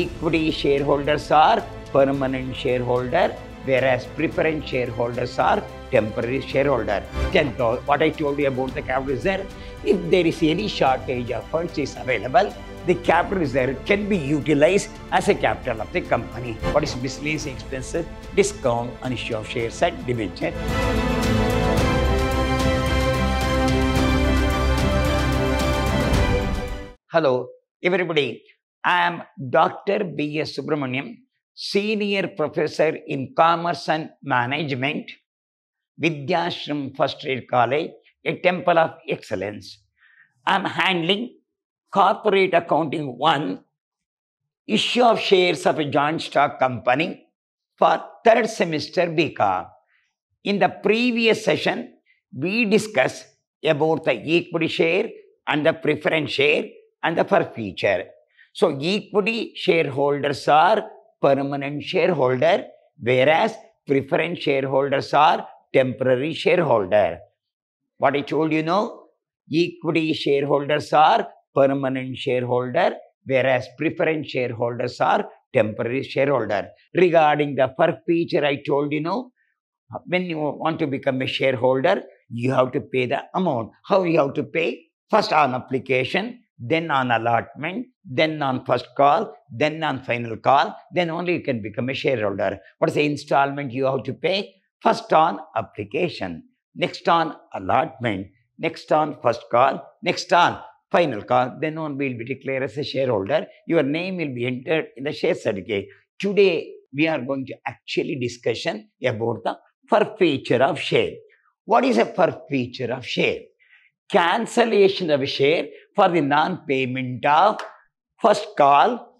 Equity shareholders are permanent shareholder, whereas preference shareholders are temporary shareholder. Then what I told you about the capital reserve, if there is any shortage of funds is available, the capital reserve can be utilized as a capital of the company. What is miscellaneous expenses, discount on issue of shares and dividend. Hello, everybody. I am Dr. B.S. Subramaniam, Senior Professor in Commerce and Management, Vidyashram First Aid College, a temple of excellence. I'm handling Corporate Accounting 1, issue of shares of a joint stock company for third semester BCA. In the previous session, we discussed about the equity share and the preference share and the for future. So equity shareholders are permanent shareholder, whereas preference shareholders are temporary shareholder. What I told you know, equity shareholders are permanent shareholder, whereas preference shareholders are temporary shareholder. Regarding the first feature, I told you know, when you want to become a shareholder, you have to pay the amount. How you have to pay? First on application, then on allotment, then on first call, then on final call, then only you can become a shareholder. What's the installment you have to pay? First on application, next on allotment, next on first call, next on final call, then only will be declared as a shareholder. Your name will be entered in the share certificate. Today, we are going to actually discussion about the forfeiture of share. What is a forfeiture of share? Cancellation of a share for the non-payment of first call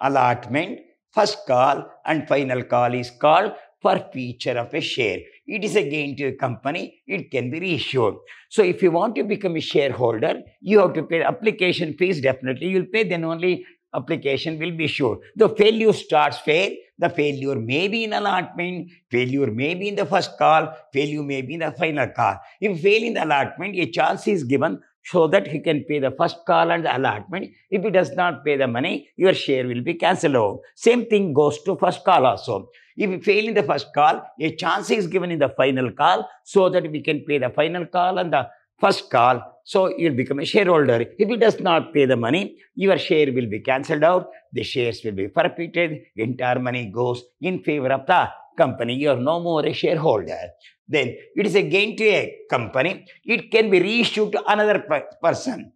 allotment, first call and final call is called for feature of a share. It is again to a company, it can be reissued. So if you want to become a shareholder, you have to pay application fees definitely. You'll pay then only application will be issued. The failure starts fail. The failure may be in allotment, failure may be in the first call, failure may be in the final call. If fail in the allotment, a chance is given so that he can pay the first call and the allotment. If he does not pay the money, your share will be cancelled out. Same thing goes to first call also. If you fail in the first call, a chance is given in the final call so that we can pay the final call and the first call. So you'll become a shareholder. If he does not pay the money, your share will be cancelled out. The shares will be forfeited. Entire money goes in favor of the company. You're no more a shareholder then it is again to a company. It can be reissued to another person.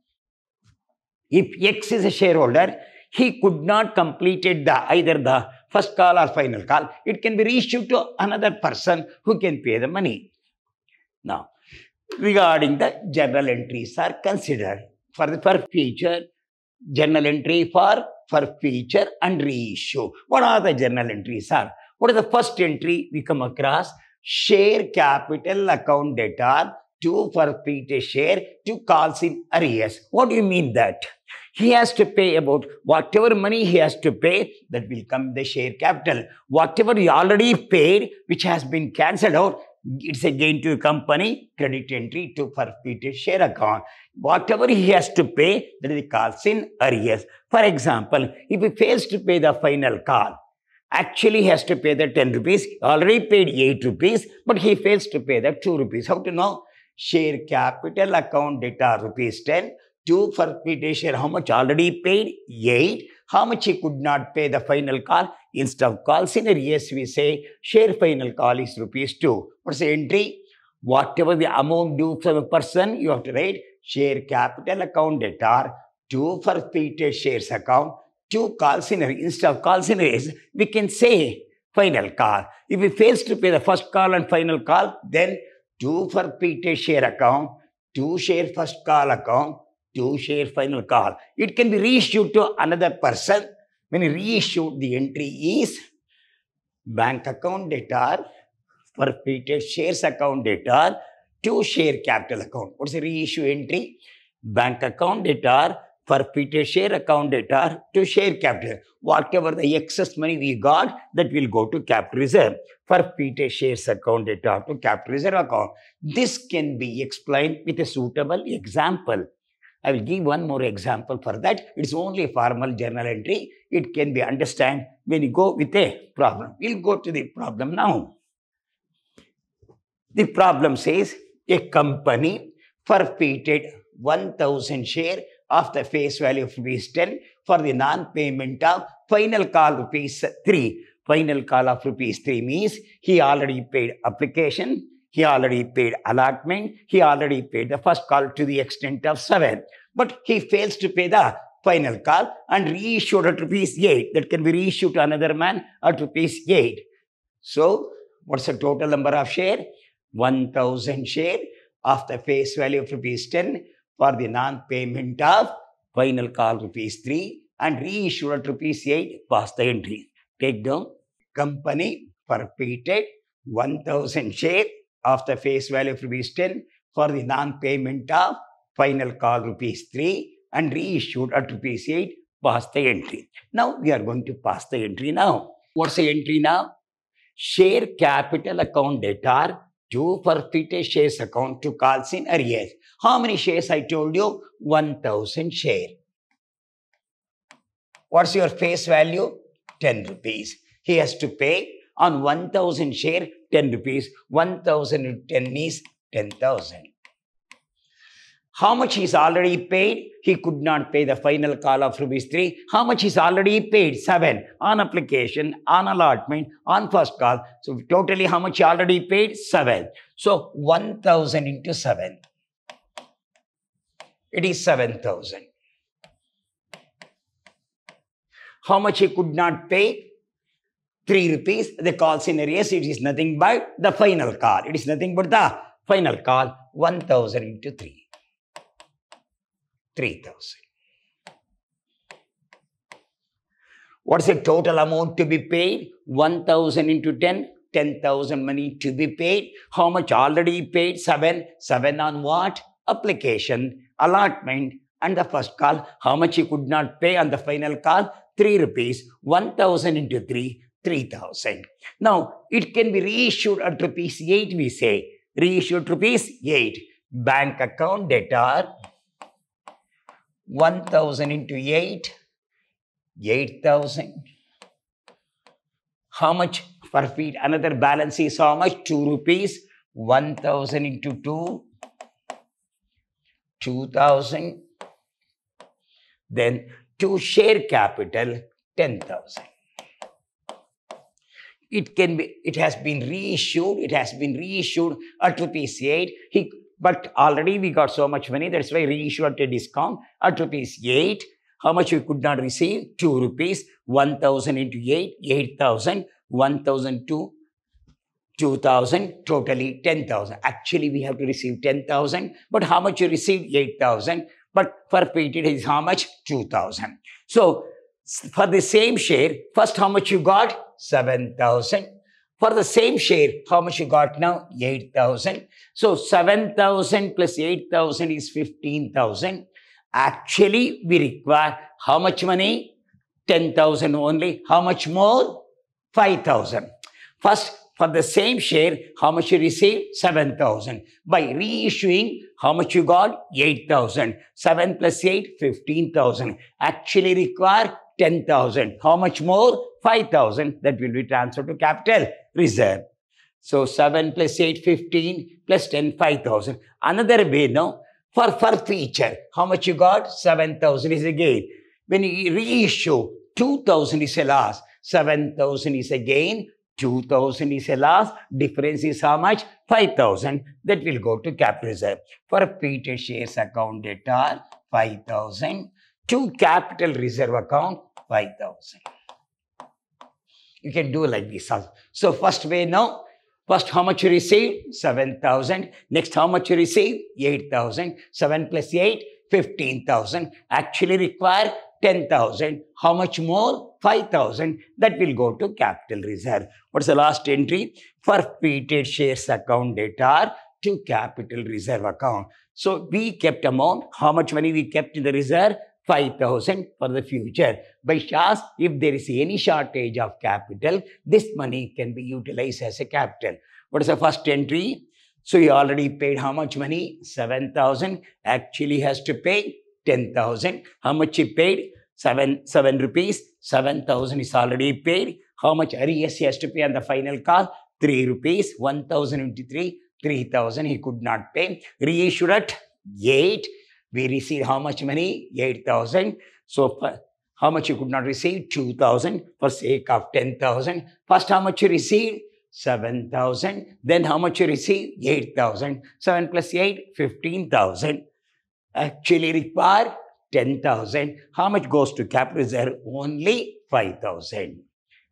If X is a shareholder, he could not completed the either the first call or final call. It can be reissued to another person who can pay the money. Now, regarding the general entries are considered for the for future general entry for for future and reissue. What are the general entries are? What is the first entry we come across? share capital account that are due for share to calls in arrears. What do you mean that? He has to pay about whatever money he has to pay, that will come the share capital. Whatever he already paid, which has been cancelled out, it's again to company credit entry to forfeited share account. Whatever he has to pay, that is calls in arrears. For example, if he fails to pay the final call, actually has to pay the 10 rupees, already paid 8 rupees, but he fails to pay the 2 rupees. How to know? Share capital account data rupees 10, 2 for PT share, how much already paid? 8. How much he could not pay the final call? Instead of call scenario, yes, we say share final call is rupees 2. What's the entry? Whatever the amount due from a person, you have to write share capital account debtor, 2 for PT shares account, two calcinary instead of calcinaries, we can say final call. If he fails to pay the first call and final call, then two for Peter share account, two share first call account, two share final call. It can be reissued to another person. When reissued, the entry is bank account data, for Peter shares account data, two share capital account. What's the reissue entry? Bank account data for Peter share account data to share capital. Whatever the excess money we got, that will go to capital reserve. For Peter shares account data to capital reserve account. This can be explained with a suitable example. I will give one more example for that. It's only a formal journal entry. It can be understood when you go with a problem. We'll go to the problem now. The problem says a company forfeited 1000 share of the face value of rupees 10 for the non-payment of final call rupees 3. Final call of rupees 3 means he already paid application, he already paid allotment, he already paid the first call to the extent of 7. But he fails to pay the final call and reissued at rupees 8. That can be reissued to another man at rupees 8. So, what's the total number of share? 1000 share of the face value of rupees 10 for the non-payment of final call rupees 3 and reissued at rupees 8 past the entry. Take down company forfeited 1000 share of the face value of rupees 10 for the non-payment of final call rupees 3 and reissued at rupees 8 past the entry. Now we are going to pass the entry now. What's the entry now? Share capital account debtor to forfeited shares account to calls in arrears. How many shares I told you? 1000 share. What's your face value? 10 rupees. He has to pay on 1000 share 10 rupees. 1000 10 is 10,000. How much he's already paid? He could not pay the final call of rupees 3. How much he's already paid? 7. On application, on allotment, on first call. So totally how much already paid? 7. So 1000 into 7. It is 7,000. How much he could not pay? 3 rupees. The call scenario is it is nothing but the final call. It is nothing but the final call. 1,000 into 3. 3,000. What's the total amount to be paid? 1,000 into 10, 10,000 money to be paid. How much already paid? 7. 7 on what? Application allotment and the first call, how much he could not pay on the final call? 3 rupees, 1000 into 3, 3000. Now, it can be reissued at rupees 8, we say. Reissued rupees 8. Bank account debtor 1000 into 8, 8000. How much per feet? Another balance is how much? 2 rupees. 1000 into 2, 2000. Then to share capital, 10,000. It can be, it has been reissued, it has been reissued at rupees 8. He, but already we got so much money, that's why reissued at a discount at rupees 8. How much we could not receive? 2 rupees, 1000 into 8, 8000, 1002, 2,000, totally 10,000. Actually, we have to receive 10,000, but how much you receive? 8,000. But for patent is how much? 2,000. So, for the same share, first how much you got? 7,000. For the same share, how much you got now? 8,000. So, 7,000 plus 8,000 is 15,000. Actually, we require how much money? 10,000 only. How much more? 5,000. First, for the same share, how much you receive? 7,000. By reissuing, how much you got? 8,000. 7 plus 8, 15,000. Actually require 10,000. How much more? 5,000 that will be transferred to capital reserve. So 7 plus 8, 15 plus 10, 5,000. Another way now, for for feature, how much you got? 7,000 is a gain. When you reissue, 2,000 is a loss. 7,000 is a gain, 2,000 is a loss. Difference is how much? 5,000. That will go to cap reserve. For Peter shares account at all, 5,000. To capital reserve account, 5,000. You can do like this. So first way now, First, how much you receive? 7,000. Next, how much you receive? 8,000. 7 plus 8, 15,000. Actually require 10,000. How much more? 5,000. That will go to capital reserve. What's the last entry? Forfeited shares account data to capital reserve account. So we kept amount. How much money we kept in the reserve? 5,000 for the future. By Shas, if there is any shortage of capital, this money can be utilized as a capital. What is the first entry? So he already paid how much money? 7,000. Actually has to pay 10,000. How much he paid? 7, 7 rupees. 7,000 is already paid. How much arrears he has to pay on the final call? 3 rupees. 1,000 3,000 he could not pay. Reissued at 8. We received how much money? 8,000. So, for, how much he could not receive? 2,000 for sake of 10,000. First, how much you received? 7,000. Then how much you receive? 8,000. 7 plus 8, 15,000 actually require 10,000. How much goes to capital reserve? Only 5,000.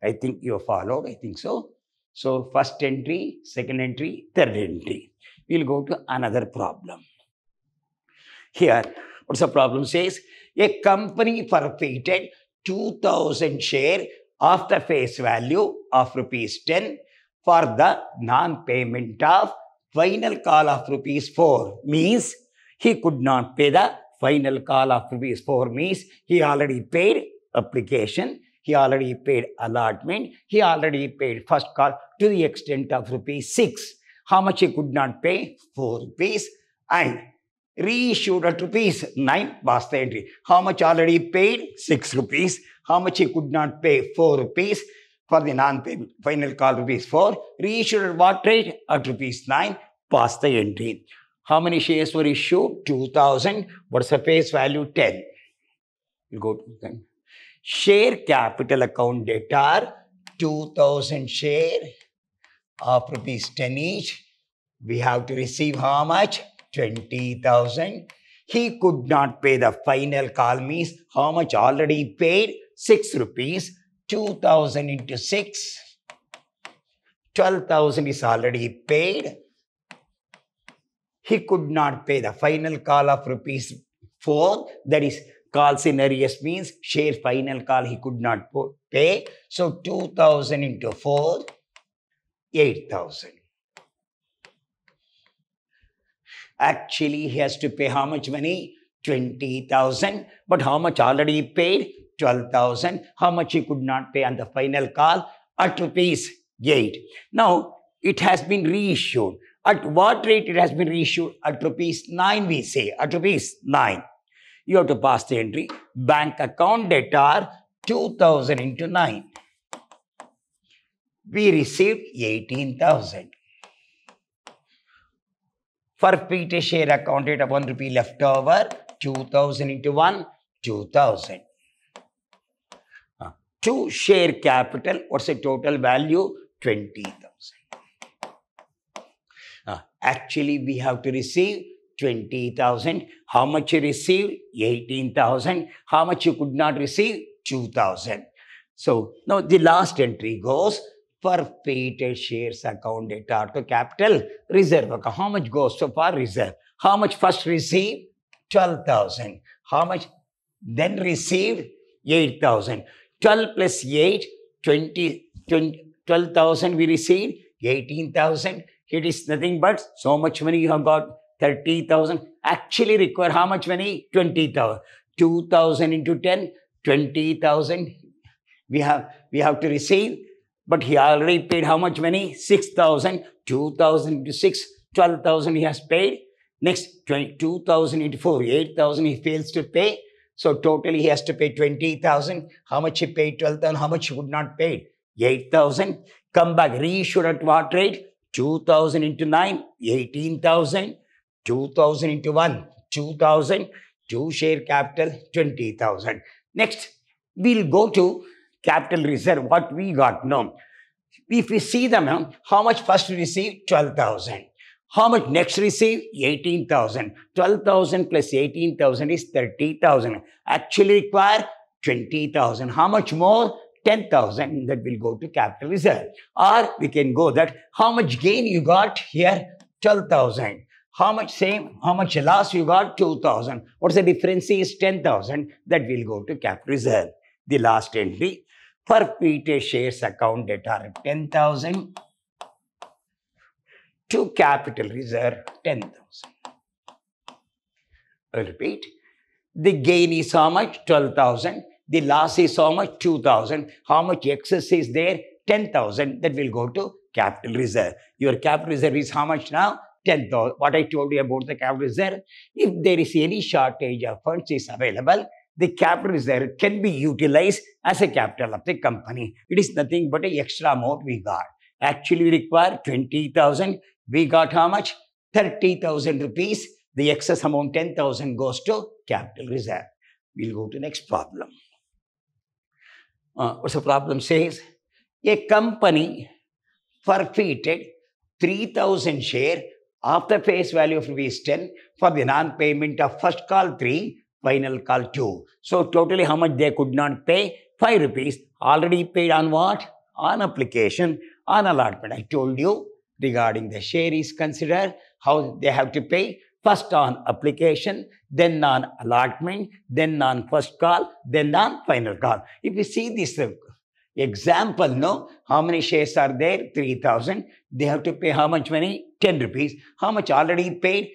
I think you followed. I think so. So, first entry, second entry, third entry. We'll go to another problem. Here, what's the problem? Says a company forfeited 2000 share of the face value of rupees 10 for the non payment of final call of rupees 4 means he could not pay the final call of rupees 4 means he already paid application, he already paid allotment, he already paid first call to the extent of rupees 6. How much he could not pay? 4 rupees and reissued at rupees 9 was the entry. How much already paid? 6 rupees. How much he could not pay? 4 rupees for the non-payment. Final call rupees 4. Reissued at what rate? At rupees 9 past the entry. How many shares were issued? 2000. What's the face value? 10. You go to them. Share capital account data 2000 share of rupees 10 each. We have to receive how much? 20,000. He could not pay the final call means how much already paid? 6 rupees. 2000 into 6. 12,000 is already paid he could not pay the final call of rupees 4 that is calcinarius means share final call he could not pay so 2000 into 4 8000 actually he has to pay how much money 20000 but how much already paid 12000 how much he could not pay on the final call at rupees 8 now it has been reissued at what rate it has been reissued? At rupees 9, we say. At rupees 9. You have to pass the entry. Bank account are 2000 into 9. We received 18,000. For Peter share account data, 1 rupee left over, 2000 into 1, 2000. Uh, to share capital, what's the total value? 20,000. Uh, actually, we have to receive 20,000. How much you receive? 18,000. How much you could not receive? 2,000. So now the last entry goes forfeited shares account data to Capital reserve account. How much goes so far? Reserve. How much first received? 12,000. How much then received? 8,000. 12 plus 8, 20, 20 12,000 we received, 18,000. It is nothing but so much money you have got, 30,000. Actually require how much money? 20,000. 2,000 into 10, 20,000. We have, we have to receive, but he already paid how much money? 6,000. 2,000 into 6, 12,000 he has paid. Next, two thousand into 4, 8,000 he fails to pay. So totally he has to pay 20,000. How much he paid? 12,000. How much he would not pay? 8,000. Come back, reissued at what rate? 2000 into 9, 18,000. 2000 into 1, 2000. 2 share capital, 20,000. Next, we'll go to capital reserve, what we got now. If we see them, how much first we receive? 12,000. How much next receive? 18,000. 12,000 plus 18,000 is 30,000. Actually require 20,000. How much more? 10,000 that will go to capital reserve. Or we can go that how much gain you got here? 12,000. How much same, how much loss you got? 2,000. What's the difference is 10,000 that will go to capital reserve. The last entry, perpetual shares account that are 10,000 to capital reserve 10,000. I'll repeat. The gain is how much? 12,000. The loss is how much? 2,000. How much excess is there? 10,000. That will go to capital reserve. Your capital reserve is how much now? 10,000. What I told you about the capital reserve. If there is any shortage of funds is available, the capital reserve can be utilized as a capital of the company. It is nothing but an extra amount we got. Actually, we require 20,000. We got how much? 30,000 rupees. The excess amount 10,000 goes to capital reserve. We'll go to next problem uh, what's the problem says a company forfeited 3000 share of the face value of rupees 10 for the non-payment of first call 3, final call 2. So totally how much they could not pay? 5 rupees already paid on what? On application, on allotment. I told you regarding the share is considered, how they have to pay First on application, then on allotment, then on first call, then on final call. If you see this uh, example, no, how many shares are there? 3,000. They have to pay how much money? 10 rupees. How much already paid?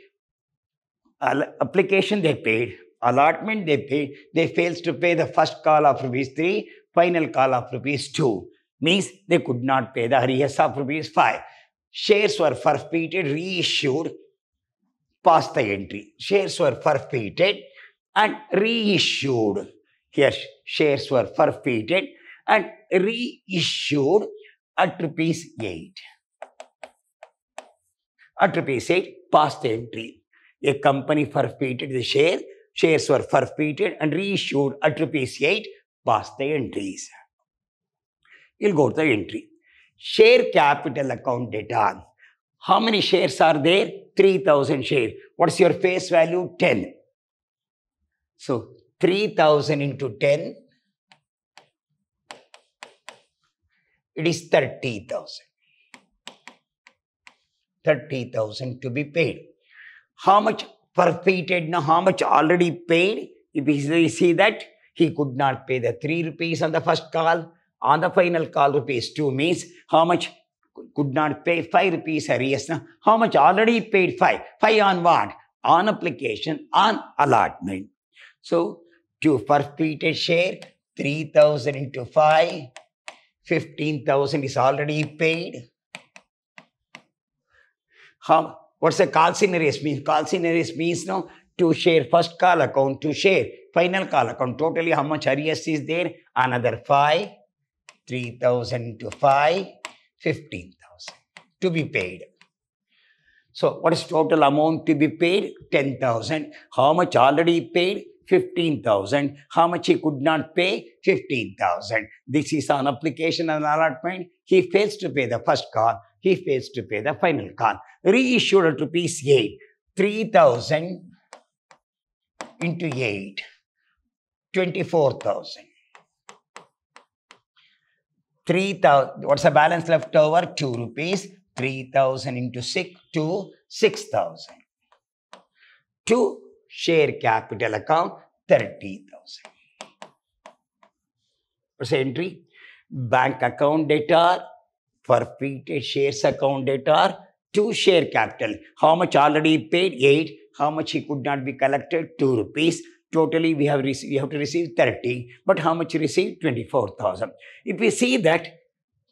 application they paid. Allotment they paid. They fails to pay the first call of rupees 3, final call of rupees 2. Means they could not pay the of rupees 5. Shares were forfeited, reissued past the entry. Shares were forfeited and reissued. Here, shares were forfeited and reissued at rupees 8. At rupees 8, past the entry. A company forfeited the share. Shares were forfeited and reissued at rupees 8, past the entries. You'll go to the entry. Share capital account data. How many shares are there? 3000 share. What's your face value? 10. So 3000 into 10, it is 30,000. 30,000 to be paid. How much forfeited now? How much already paid? If he see that, he could not pay the 3 rupees on the first call. On the final call, rupees 2 means how much? could not pay 5 rupees arrears. how much already paid 5? 5 on what? On application, on allotment. So, to forfeited share, 3,000 into 5, 15,000 is already paid. How, what's the call scenarios means? Call scenarios means no to share first call account to share final call account. Totally how much arrears is there? Another 5, 3,000 into 5, 15,000 to be paid. So what is total amount to be paid? 10,000. How much already paid? 15,000. How much he could not pay? 15,000. This is an application and allotment. He fails to pay the first car. He fails to pay the final car. Reissued rupees 8. 3,000 into 8. 24,000. 3,000, what's the balance left over? 2 rupees, 3,000 into 6, to 6,000. To share capital account, 30,000. What's the entry? Bank account data, forfeited shares account data, to share capital. How much already paid? 8. How much he could not be collected? 2 rupees. Totally, we have, we have to receive 30. But how much received? 24,000. If we see that,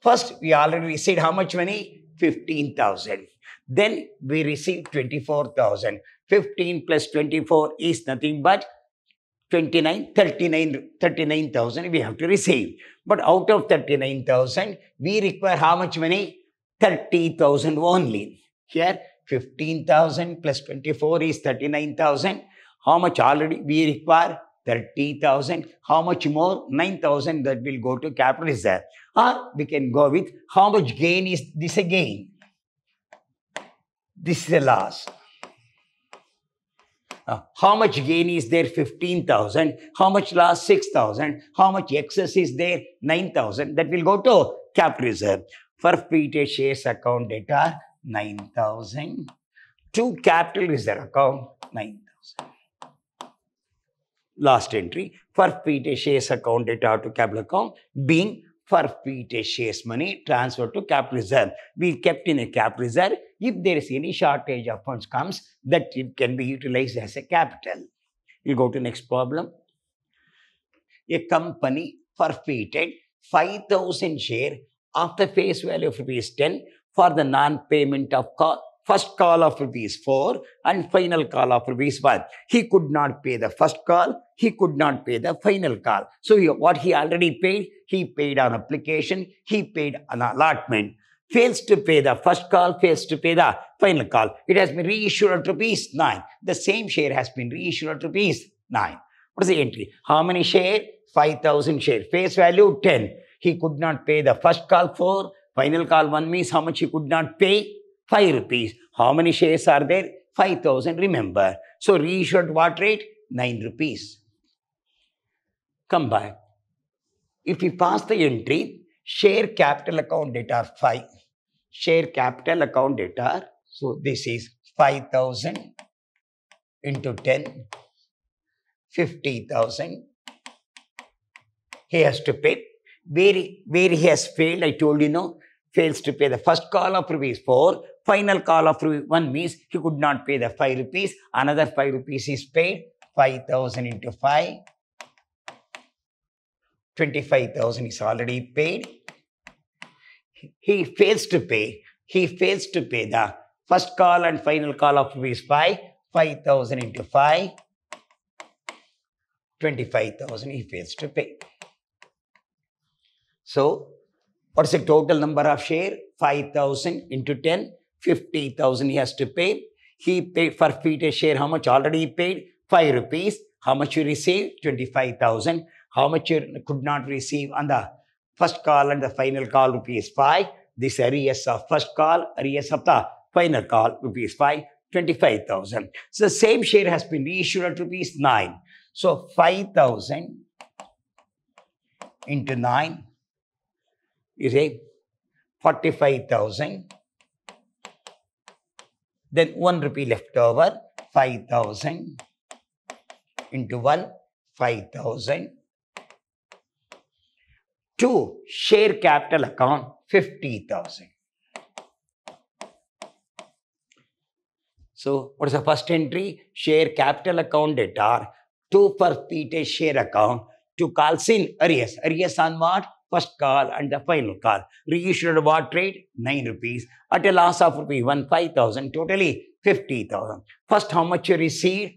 first we already received how much money? 15,000. Then we received 24,000. 15 plus 24 is nothing but 29, 39, we have to receive. But out of 39,000, we require how much money? 30,000 only. Here, 15,000 plus 24 is 39,000. How much already we require? 30,000. How much more? 9,000 that will go to capital reserve. Or we can go with how much gain is this again? This is a loss. Uh, how much gain is there? 15,000. How much loss? 6,000. How much excess is there? 9,000. That will go to capital reserve. Forfeited shares account data 9,000. To capital reserve account 9,000 last entry, forfeited shares account data to capital account being forfeited shares money transferred to capital reserve. We kept in a capital reserve. If there is any shortage of funds comes, that it can be utilized as a capital. You go to next problem. A company forfeited 5,000 share of the face value of rupees 10 for the non-payment of cost. First call of rupees 4 and final call of rupees 1. He could not pay the first call. He could not pay the final call. So he, what he already paid, he paid on application. He paid on allotment. Fails to pay the first call, fails to pay the final call. It has been reissued at rupees 9. The same share has been reissued at rupees 9. What is the entry? How many share? 5,000 share. Face value 10. He could not pay the first call 4. Final call 1 means how much he could not pay? 5 rupees. How many shares are there? 5,000, remember. So reissued what rate? 9 rupees. Come back. If we pass the entry, share capital account data 5. Share capital account data. So this is 5,000 into 10, 50,000. He has to pay. Where, where he has failed, I told you, no, fails to pay the first call of rupees 4, Final call of one means he could not pay the 5 rupees. Another 5 rupees is paid. 5,000 into 5. 25,000 is already paid. He fails to pay. He fails to pay the first call and final call of rupees 5. 5,000 into 5. 25,000 he fails to pay. So, what's the total number of share? 5,000 into 10. 50,000 he has to pay. He paid for Peter share how much already he paid? 5 rupees. How much you receive? 25,000. How much you could not receive on the first call and the final call rupees 5. This arrears of first call, arrears of the final call rupees 5, 25,000. So the same share has been reissued at rupees 9. So 5,000 into 9 is a 45,000 then 1 rupee left over, 5,000 into 1, 5,000. 2. Share capital account, 50,000. So, what is the first entry? Share capital account data. 2 per P T share account to calcin Arias. Arias on what? first car and the final car. Reissued what trade? 9 rupees at a loss of rupee 1, 5,000, totally 50,000. First, how much you receive?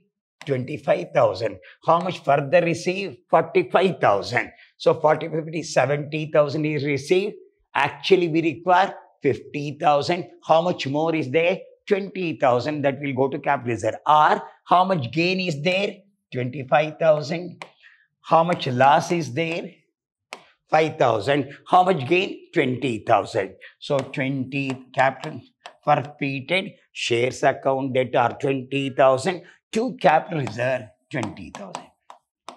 25,000. How much further receive? 45,000. So 40, 50, 70,000 is received. Actually, we require 50,000. How much more is there? 20,000 that will go to capital reserve. Or how much gain is there? 25,000. How much loss is there? 5,000. How much gain? 20,000. So 20 capital forfeited, shares account debt are 20,000, thousand. Two capital reserve 20,000. Uh,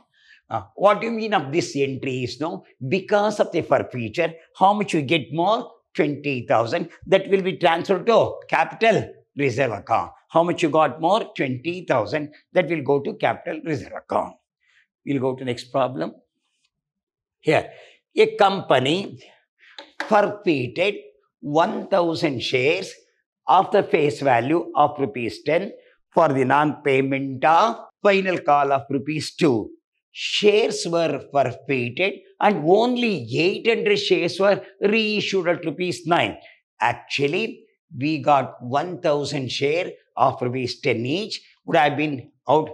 ah, what do you mean of this entry is no? Because of the forfeiture, how much you get more? 20,000. That will be transferred to capital reserve account. How much you got more? 20,000. That will go to capital reserve account. We'll go to next problem. Here, a company forfeited 1000 shares of the face value of rupees 10 for the non-payment of final call of rupees 2. Shares were forfeited and only 800 shares were reissued at rupees 9. Actually, we got 1000 share of rupees 10 each would have been out.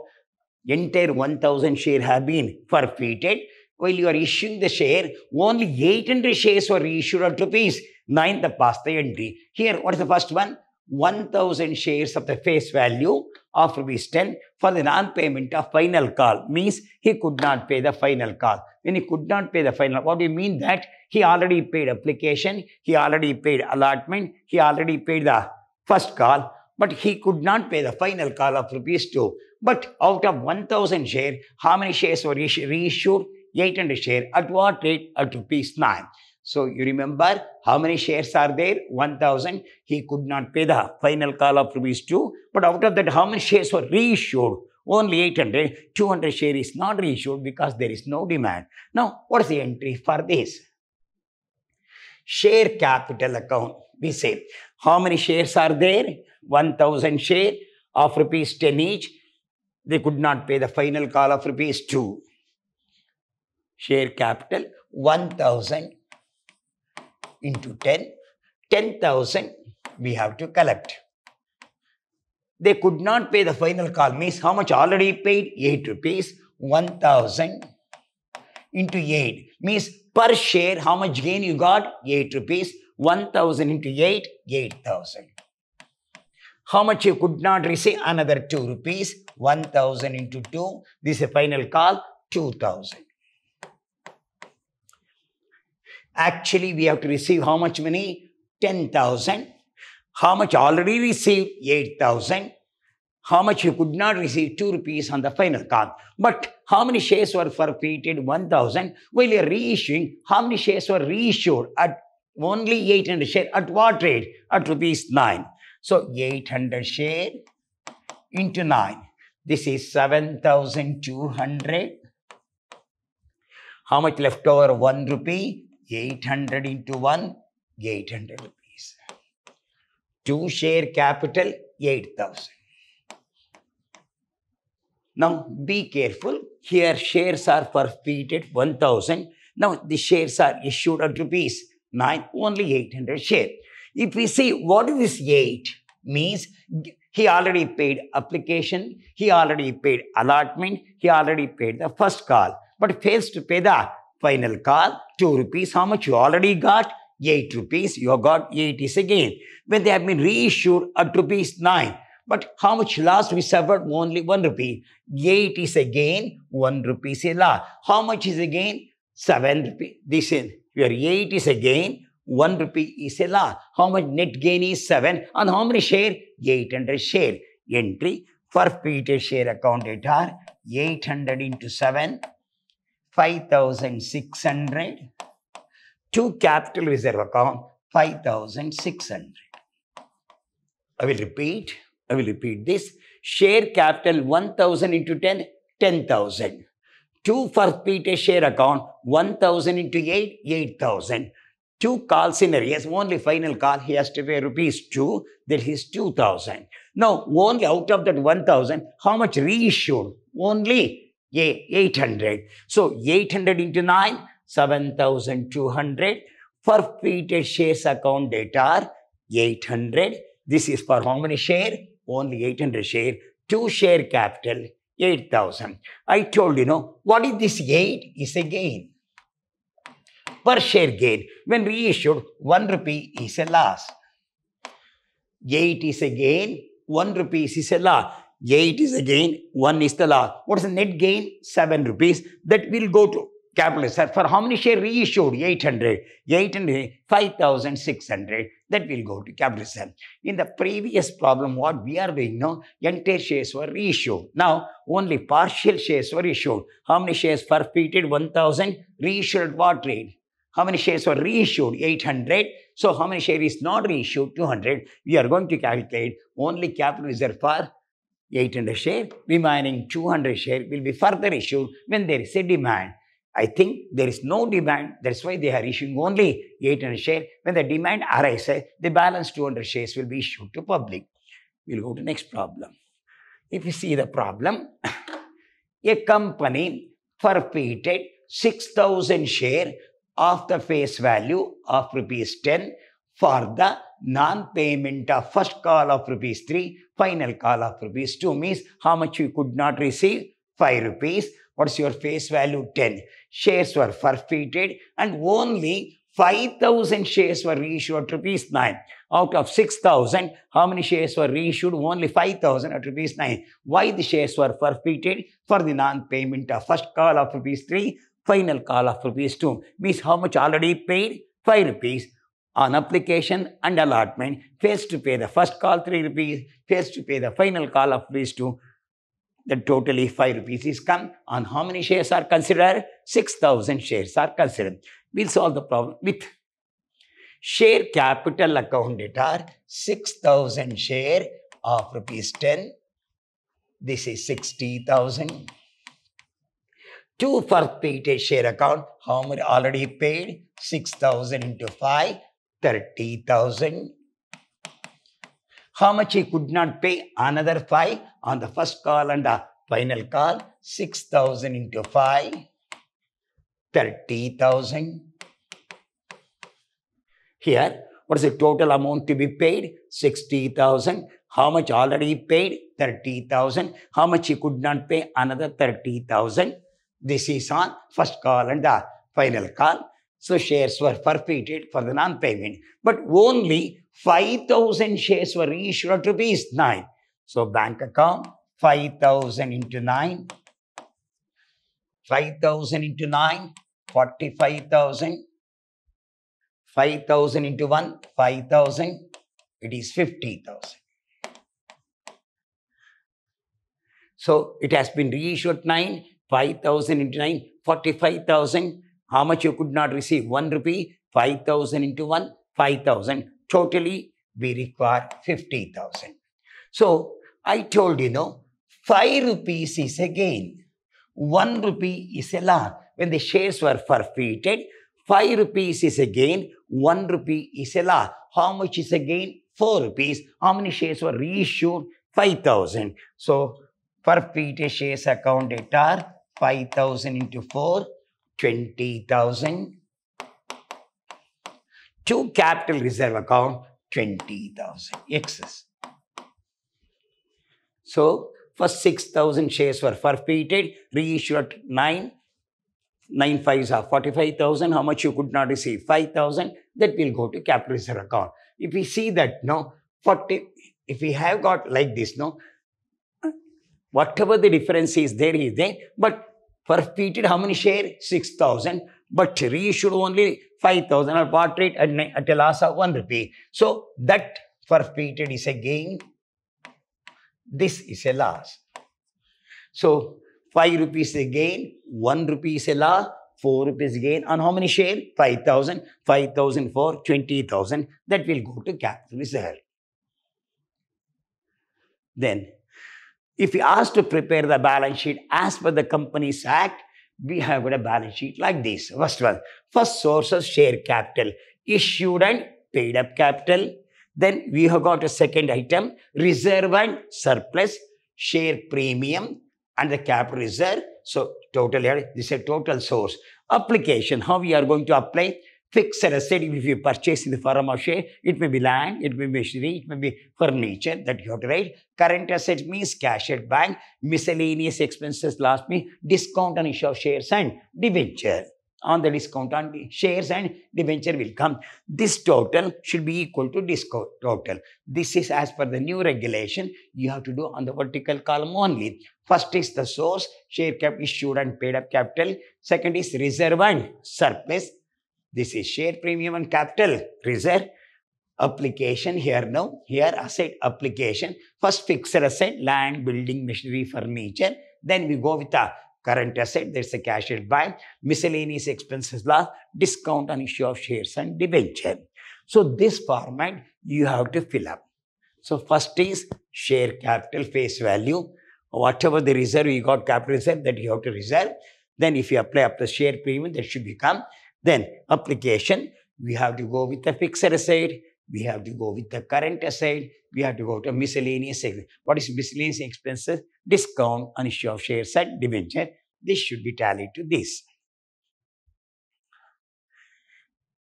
Entire 1000 share have been forfeited while you are issuing the share, only 800 shares were issued at rupees 9 the past the entry. Here, what is the first one? 1000 shares of the face value of rupees 10 for the non-payment of final call. Means he could not pay the final call. When he could not pay the final, what do you mean that? He already paid application, he already paid allotment, he already paid the first call, but he could not pay the final call of rupees 2. But out of 1000 share, how many shares were reissued? 800 share. At what rate? At rupees 9. So you remember how many shares are there? 1000. He could not pay the final call of rupees 2. But out of that, how many shares were reissued? Only 800. 200 share is not reissued because there is no demand. Now, what is the entry for this? Share capital account. We say, how many shares are there? 1000 share of rupees 10 each. They could not pay the final call of rupees 2 share capital 1000 into 10 10000 we have to collect they could not pay the final call means how much already paid 8 rupees 1000 into 8 means per share how much gain you got 8 rupees 1000 into 8 8000 how much you could not receive another 2 rupees 1000 into 2 this is a final call 2000 Actually, we have to receive how much money? 10,000. How much already received? 8,000. How much you could not receive? 2 rupees on the final card. But how many shares were forfeited? 1,000. While you are reissuing, how many shares were reissued at only 800 share? At what rate? At rupees 9. So 800 share into 9. This is 7,200. How much left over? 1 rupee. 800 into 1, 800 rupees. 2 share capital, 8000. Now be careful. Here shares are forfeited 1000. Now the shares are issued at rupees 9, only 800 share. If we see what is this 8 means, he already paid application, he already paid allotment, he already paid the first call, but fails to pay the final call, 2 rupees, how much you already got? 8 rupees, you have got 80s again. When they have been reissued at rupees 9, but how much loss we suffered? Only 1 rupee. 8 is again 1 rupee is a loss. How much is again? 7 rupees. This is, your 8 is again 1 rupee is a loss. How much net gain is 7? And how many share? 800 share. Entry for Peter share account data 800 into 7 5,600. 2 capital reserve account, 5,600. I will repeat. I will repeat this. Share capital 1,000 into 10, 10,000. To first Peter share account 1,000 into 8, 8,000. Two in scenario, yes, only final call, he has to pay rupees 2, that is 2,000. Now, only out of that 1,000, how much reissued? Only yeah, 800. So 800 into 9, 7200. Forfeited shares account data are 800. This is for how many share? Only 800 share. Two share capital, 8000. I told you, know, what is this 8? Is a gain. Per share gain. When reissued, 1 rupee is a loss. 8 is a gain, 1 rupee is a loss. 8 is again 1 is the loss. What is the net gain? 7 rupees that will go to capital sir. For how many share reissued? 800. 800, 5600. That will go to capital In the previous problem, what we are doing now, entire shares were reissued. Now, only partial shares were issued. How many shares forfeited? 1000. Reissued what rate? How many shares were reissued? 800. So, how many shares is not reissued? 200. We are going to calculate only capital reserve for 800 share, remaining 200 share will be further issued when there is a demand. I think there is no demand. That's why they are issuing only 800 share. When the demand arises, the balance 200 shares will be issued to public. We'll go to next problem. If you see the problem, a company forfeited 6,000 share of the face value of rupees 10 for the non-payment of first call of rupees 3, final call of rupees 2 means how much you could not receive? 5 rupees. What's your face value? 10. Shares were forfeited and only 5,000 shares were reissued at rupees 9. Out of 6,000, how many shares were reissued? Only 5,000 at rupees 9. Why the shares were forfeited? For the non-payment of first call of rupees 3, final call of rupees 2. Means how much already paid? 5 rupees on application and allotment, fails to pay the first call 3 rupees, Fails to pay the final call of rupees 2. The totally 5 rupees is come. On how many shares are considered? 6,000 shares are considered. We'll solve the problem with share capital account. It are 6,000 share of rupees 10. This is 60,000. Two for paid share account. How much already paid? 6,000 into 5. 30,000. How much he could not pay? Another 5 on the first call and the final call. 6,000 into 5, 30,000. Here, what is the total amount to be paid? 60,000. How much already paid? 30,000. How much he could not pay? Another 30,000. This is on first call and the final call. So shares were forfeited for the non-payment. But only 5,000 shares were issued at rupees 9. So bank account, 5,000 into 9. 5,000 into 9, 45,000. 5,000 into 1, 5,000. It is 50,000. So it has been reissued 9, 5,000 into 9, 45,000. How much you could not receive? 1 rupee, 5,000 into 1, 5,000. Totally, we require 50,000. So, I told you, know, 5 rupees is a gain. 1 rupee is a loss. When the shares were forfeited, 5 rupees is a gain, 1 rupee is a loss. How much is a gain? 4 rupees. How many shares were reissued? 5,000. So, forfeited shares accounted are 5,000 into 4, 20,000. Two capital reserve account, 20,000 excess. So, first 6,000 shares were forfeited, reissued 9, 9 fives are 45,000. How much you could not receive? 5,000. That will go to capital reserve account. If we see that, no, 40, if we have got like this, no, whatever the difference is there, is there, but for feet, how many share? 6,000. But re should only 5,000 or part rate at, at a loss of 1 rupee. So that forfeited is a gain. This is a loss. So 5 rupees is a gain, 1 rupee is a loss, 4 rupees gain on how many share? 5,000, 5,000 for 20,000. That will go to capital reserve. Then if we ask to prepare the balance sheet as per the Companies Act, we have got a balance sheet like this. First one, first source of share capital, issued and paid up capital. Then we have got a second item, reserve and surplus, share premium and the capital reserve. So total, this is a total source. Application, how we are going to apply? fixed asset, if you purchase in the form of share, it may be land, it may be machinery, it may be furniture that you have to write. Current asset means cash at bank, miscellaneous expenses last me, discount on issue of shares and debenture. On the discount on the shares and debenture will come. This total should be equal to discount total. This is as per the new regulation, you have to do on the vertical column only. First is the source, share cap issued and paid up capital. Second is reserve and surplus. This is share premium and capital reserve application here now. Here asset application. First fixed asset, land, building, machinery, furniture. Then we go with the current asset, that's a cash at buy, miscellaneous expenses loss, discount on issue of shares and debenture. So this format you have to fill up. So first is share capital face value. Whatever the reserve you got capital reserve that you have to reserve. Then if you apply up the share premium, that should become then application, we have to go with the fixed asset, we have to go with the current asset, we have to go to miscellaneous What is miscellaneous expenses? Discount on issue of shares and debenture. This should be tallied to this.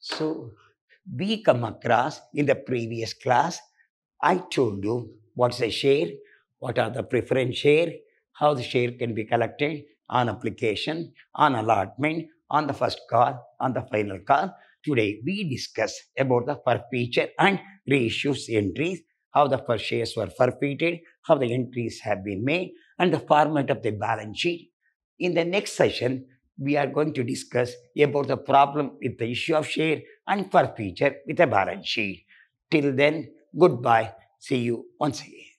So, we come across in the previous class, I told you what's a share, what are the preference share, how the share can be collected on application, on allotment, on the first call, on the final call. Today we discuss about the forfeiture and reissues entries, how the shares were forfeited, how the entries have been made, and the format of the balance sheet. In the next session, we are going to discuss about the problem with the issue of share and forfeiture with a balance sheet. Till then, goodbye. See you once again.